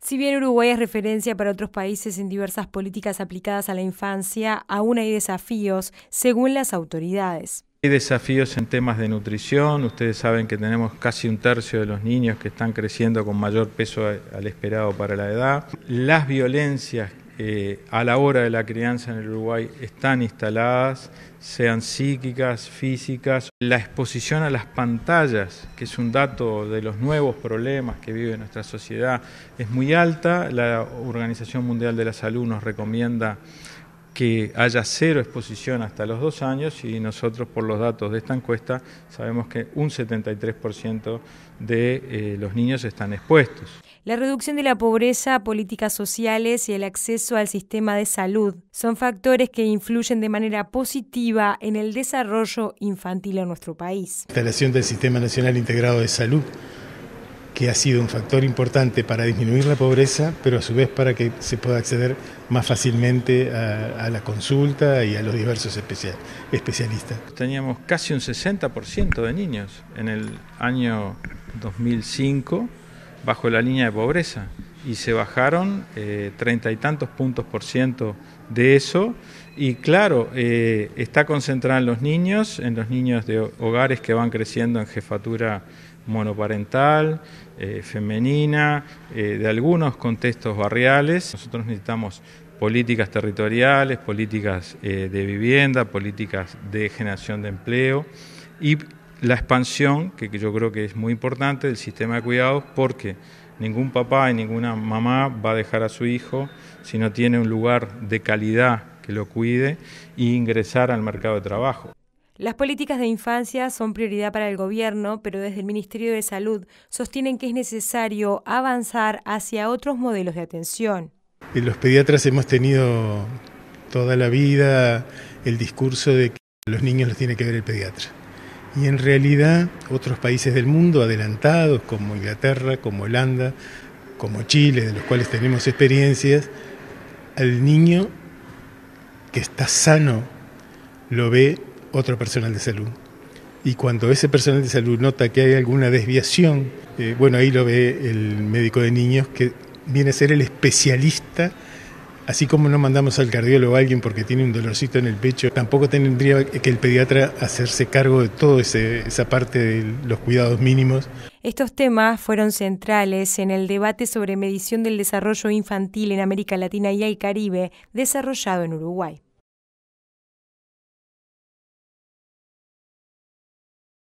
Si bien Uruguay es referencia para otros países en diversas políticas aplicadas a la infancia, aún hay desafíos, según las autoridades. Hay desafíos en temas de nutrición, ustedes saben que tenemos casi un tercio de los niños que están creciendo con mayor peso al esperado para la edad. Las violencias eh, a la hora de la crianza en el Uruguay están instaladas, sean psíquicas, físicas. La exposición a las pantallas, que es un dato de los nuevos problemas que vive nuestra sociedad, es muy alta. La Organización Mundial de la Salud nos recomienda que haya cero exposición hasta los dos años y nosotros por los datos de esta encuesta sabemos que un 73% de eh, los niños están expuestos. La reducción de la pobreza, políticas sociales y el acceso al sistema de salud son factores que influyen de manera positiva en el desarrollo infantil en nuestro país. La instalación del Sistema Nacional Integrado de Salud que ha sido un factor importante para disminuir la pobreza, pero a su vez para que se pueda acceder más fácilmente a, la consulta y a los diversos especialistas. Teníamos casi un 60% de niños en el año 2005 bajo la línea de pobreza y se bajaron eh, treinta y tantos puntos por ciento de eso. Y claro, eh, está concentrada en los niños, en los niños de hogares que van creciendo en jefatura monoparental, eh, femenina, de algunos contextos barriales. Nosotros necesitamos políticas territoriales, políticas de vivienda, políticas de generación de empleo y la expansión, que yo creo que es muy importante, del sistema de cuidados, porque Ningún papá y ninguna mamá va a dejar a su hijo si no tiene un lugar de calidad que lo cuide y ingresar al mercado de trabajo. Las políticas de infancia son prioridad para el gobierno, pero desde el Ministerio de Salud sostienen que es necesario avanzar hacia otros modelos de atención. Los pediatras hemos tenido toda la vida el discurso de que los niños los tiene que ver el pediatra. Y en realidad otros países del mundo adelantados, como Inglaterra, como Holanda, como Chile, de los cuales tenemos experiencias, al niño que está sano lo ve otro personal de salud. Y cuando ese personal de salud nota que hay alguna desviación, eh, bueno, ahí lo ve el médico de niños que viene a ser el especialista Así como no mandamos al cardiólogo a alguien porque tiene un dolorcito en el pecho, tampoco tendría que el pediatra hacerse cargo de toda esa parte de los cuidados mínimos. Estos temas fueron centrales en el debate sobre medición del desarrollo infantil en América Latina y el Caribe, desarrollado en Uruguay.